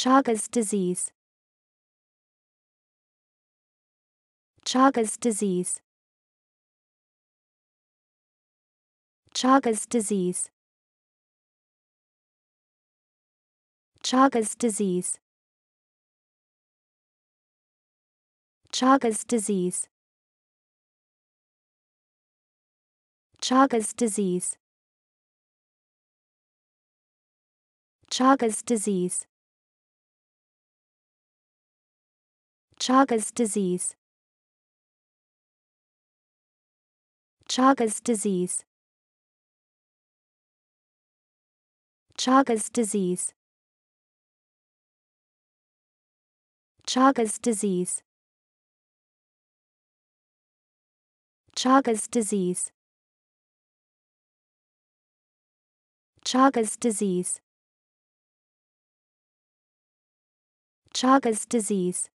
Chagas disease. Chagas disease. Chagas disease. Chagas disease. Chagas disease. Chagas disease. Chagas disease. Chagas disease. Chagas disease. Chagas disease. Chagas disease. Chagas disease. Chagas disease. Chagas disease.